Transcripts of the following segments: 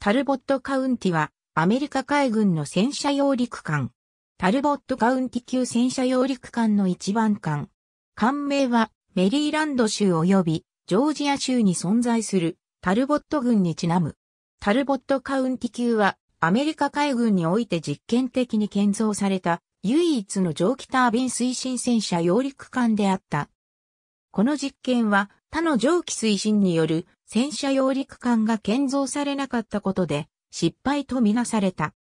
タルボットカウンティは、アメリカ海軍の戦車揚陸艦。タルボットカウンティ級戦車揚陸艦の一番艦。艦名は、メリーランド州及び、ジョージア州に存在する、タルボット軍にちなむ。タルボットカウンティ級は、アメリカ海軍において実験的に建造された、唯一の蒸気タービン推進戦車揚陸艦であった。この実験は、他の蒸気推進による戦車揚陸艦が建造されなかったことで失敗とみなされた。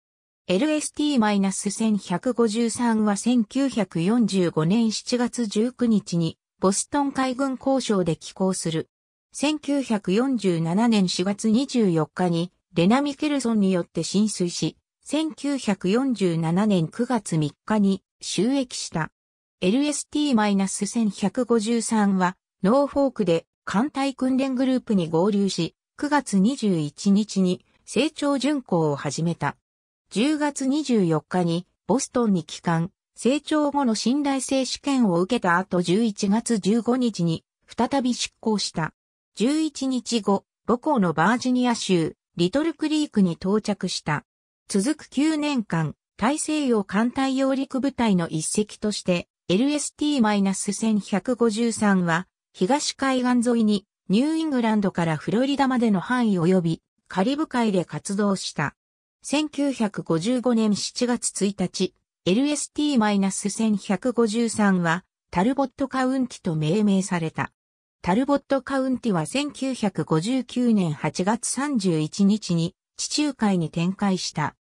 LST-1153 は1945年7月19日にボストン海軍交渉で寄港する。1947年4月24日にレナミ・ケルソンによって浸水し、1947年9月3日に収益した。LST-1153 はノーフォークで艦隊訓練グループに合流し、9月21日に成長巡航を始めた。10月24日にボストンに帰還、成長後の信頼性試験を受けた後11月15日に再び出航した。11日後、母校のバージニア州、リトルクリークに到着した。続く9年間、大西洋艦隊揚陸部隊の一隻として、LST-1153 は東海岸沿いにニューイングランドからフロリダまでの範囲及びカリブ海で活動した。1955年7月1日、LST-1153 はタルボットカウンティと命名された。タルボットカウンティは1959年8月31日に地中海に展開した。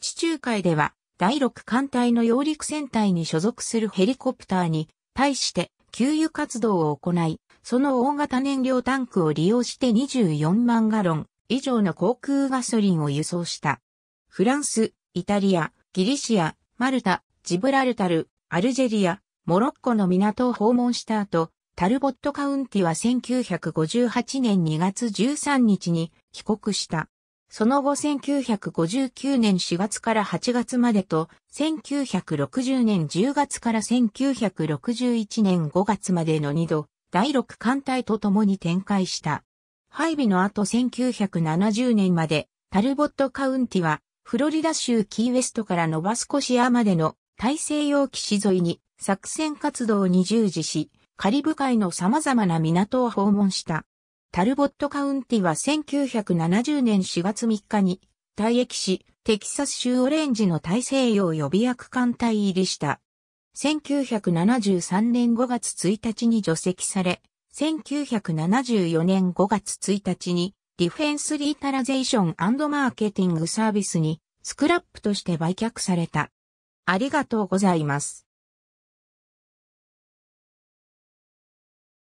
地中海では第6艦隊の揚陸船隊に所属するヘリコプターに対して給油活動を行い、その大型燃料タンクを利用して24万ガロン以上の航空ガソリンを輸送した。フランス、イタリア、ギリシア、マルタ、ジブラルタル、アルジェリア、モロッコの港を訪問した後、タルボットカウンティは1958年2月13日に帰国した。その後1959年4月から8月までと、1960年10月から1961年5月までの2度、第6艦隊と共に展開した。配備の後1970年まで、タルボットカウンティは、フロリダ州キーウェストからノバスコシアまでの大西洋岸沿いに作戦活動に従事し、カリブ海の様々な港を訪問した。タルボットカウンティは1970年4月3日に退役し、テキサス州オレンジの大西洋予備役艦隊入りした。1973年5月1日に除籍され、1974年5月1日にディフェンスリータラゼーションマーケティングサービスにスクラップとして売却された。ありがとうございます。